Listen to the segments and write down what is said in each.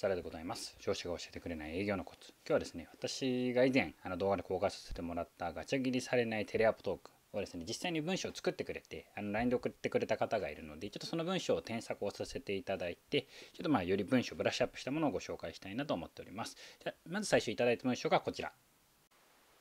サラでございます。上司が教えてくれない営業のコツ。今日はですね、私が以前あの動画で公開させてもらったガチャ切りされないテレアポトークをですね、実際に文章を作ってくれて、あの LINE で送ってくれた方がいるので、ちょっとその文章を添削をさせていただいて、ちょっとまあより文章をブラッシュアップしたものをご紹介したいなと思っております。じゃまず最初いただいた文章がこちら。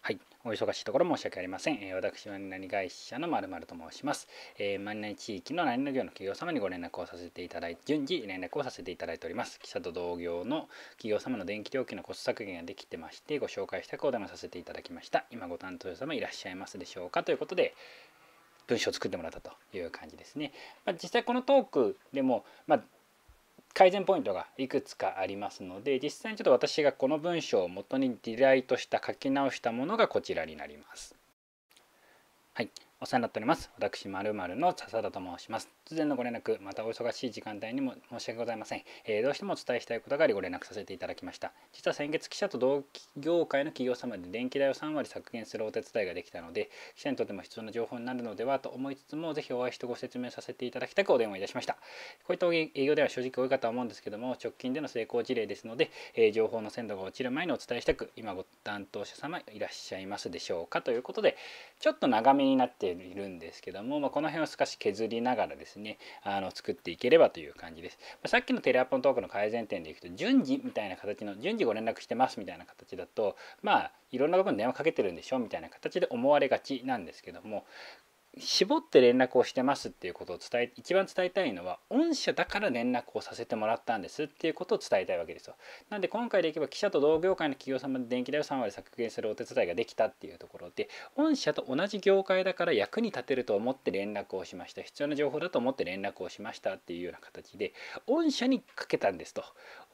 はい。お忙しいところ申し訳ありません。えー、私は何会社の〇〇と申します。えー、何々地域の何々業の企業様にご連絡をさせていただいて、順次連絡をさせていただいております。記者と同業の企業様の電気料金のコスト削減ができてまして、ご紹介したくお電話させていただきました。今ご担当様いらっしゃいますでしょうかということで、文章を作ってもらったという感じですね。まあ、実際このトークでも、まあ改善ポイントがいくつかありますので実際にちょっと私がこの文章を元にディライトした書き直したものがこちらになります。はい、お世話になっております。私、まるの笹田と申します。突然のご連絡、またお忙しい時間帯にも申し訳ございません。えー、どうしてもお伝えしたいことがありご連絡させていただきました。実は先月、記者と同業界の企業様で電気代を3割削減するお手伝いができたので、記者にとっても必要な情報になるのではと思いつつも、ぜひお会いしてご説明させていただきたくお電話いたしました。こういった営業では正直多いかと思うんですけども、直近での成功事例ですので、えー、情報の鮮度が落ちる前にお伝えしたく、今ご担当者様いらっしゃいますでしょうかということで、ちょっと長めになっているんですけども、まあ、この辺を少し削りながらですねあの作っていければという感じです、まあ、さっきのテレアポントークの改善点でいくと順次みたいな形の順次ご連絡してますみたいな形だとまあいろんなところに電話かけてるんでしょみたいな形で思われがちなんですけども絞って連絡をしてますっていうことを伝え一番伝えたいのは御社だから連絡をさせてもらったんですっていうことを伝えたいわけですよ。なんで今回でいけば記者と同業界の企業様で電気代を3割削減するお手伝いができたっていうところで御社と同じ業界だから役に立てると思って連絡をしました必要な情報だと思って連絡をしましたっていうような形で御社にかけたんですと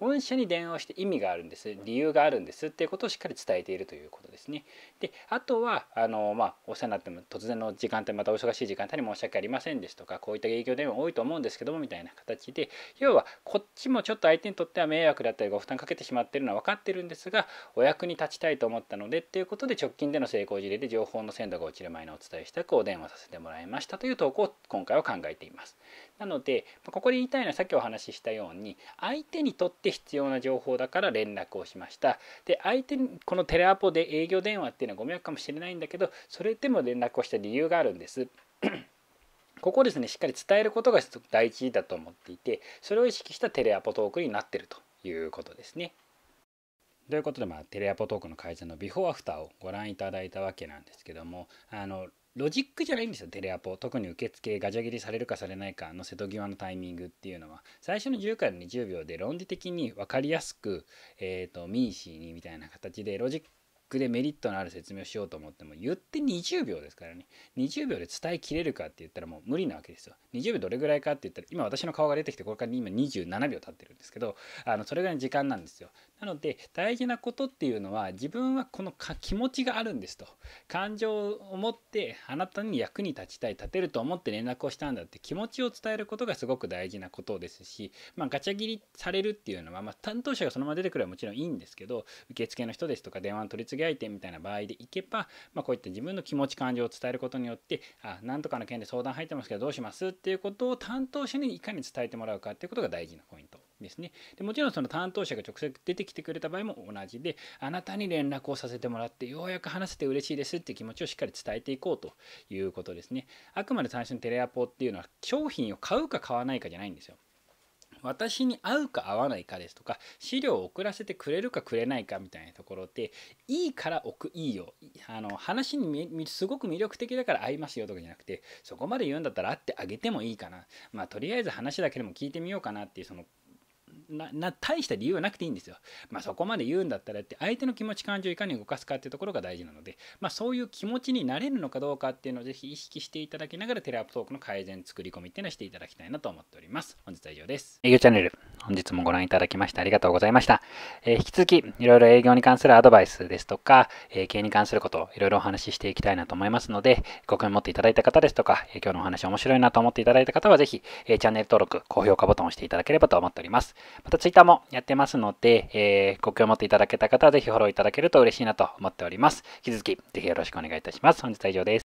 御社に電話をして意味があるんです理由があるんですっていうことをしっかり伝えているということですね。であとはあの、まあ、お世話になっても突然の時間帯またお忙しい時間帯に申し訳ありませんですとかこういった営業電話多いと思うんですけどもみたいな形で要はこっちもちょっと相手にとっては迷惑だったりご負担かけてしまってるのは分かってるんですがお役に立ちたいと思ったのでっていうことで直近での成功事例で情報の鮮度が落ちる前にお伝えしたくお電話させてもらいましたという投稿を今回は考えています。なのでここで言いたいのはさっきお話ししたように相手にとってって必要な情報だから連絡をしましたで相手にこのテレアポで営業電話っていうのはご迷惑かもしれないんだけどそれでも連絡をした理由があるんです ここですねしっかり伝えることが大事だと思っていてそれを意識したテレアポトークになってるということですねということで、まあ、テレアポトークの会社のビフォーアフターをご覧いただいたわけなんですけどもあのロジックじゃないんですよテレアポ特に受付ガチャ切りされるかされないかの瀬戸際のタイミングっていうのは最初の10から20秒で論理的に分かりやすく、えーと、ー民主にみたいな形でロジックでメリットのある説明をしようと思っても言って20秒ですからね20秒で伝えきれるかって言ったらもう無理なわけですよ20秒どれぐらいかって言ったら今私の顔が出てきてこれから今27秒経ってるんですけどあのそれぐらいの時間なんですよなので大事なことっていうのは自分はこの気持ちがあるんですと感情を持ってあなたに役に立ちたい立てると思って連絡をしたんだって気持ちを伝えることがすごく大事なことですし、まあ、ガチャ切りされるっていうのは、まあ、担当者がそのまま出てくればもちろんいいんですけど受付の人ですとか電話の取り次次相手みたいな場合でいけば、まあ、こういった自分の気持ち感情を伝えることによってあなんとかの件で相談入ってますけどどうしますっていうことを担当者にいかに伝えてもらうかっていうことが大事なポイントですね。でもちろんその担当者が直接出てきてくれた場合も同じであなたに連絡をさせてもらってようやく話せて嬉しいですって気持ちをしっかり伝えていこうということですね。あくまで最初のテレアポっていうのは商品を買うか買わないかじゃないんですよ。私に合うか合わないかですとか資料を送らせてくれるかくれないかみたいなところでいいから置くいいよあの話にすごく魅力的だから会いますよとかじゃなくてそこまで言うんだったら会ってあげてもいいかなまあとりあえず話だけでも聞いてみようかなっていうそのな大した理由はなくていいんですよ。まあ、そこまで言うんだったらって相手の気持ち感情をいかに動かすかっていうところが大事なので、まあ、そういう気持ちになれるのかどうかっていうのをぜひ意識していただきながらテレアップトークの改善作り込みっていうのをしていただきたいなと思っております。本日は以上です。営業チャンネル本日もご覧いただきましてありがとうございました。えー、引き続きいろいろ営業に関するアドバイスですとか、えー、経営に関することいろいろお話ししていきたいなと思いますのでご興味持っていただいた方ですとか、えー、今日のお話面白いなと思っていただいた方はぜひ、えー、チャンネル登録高評価ボタンを押していただければと思っております。またツイッターもやってますので、えー、ご興味持っていただけた方はぜひフォローいただけると嬉しいなと思っております。引き続き、ぜひよろしくお願いいたします。本日は以上です。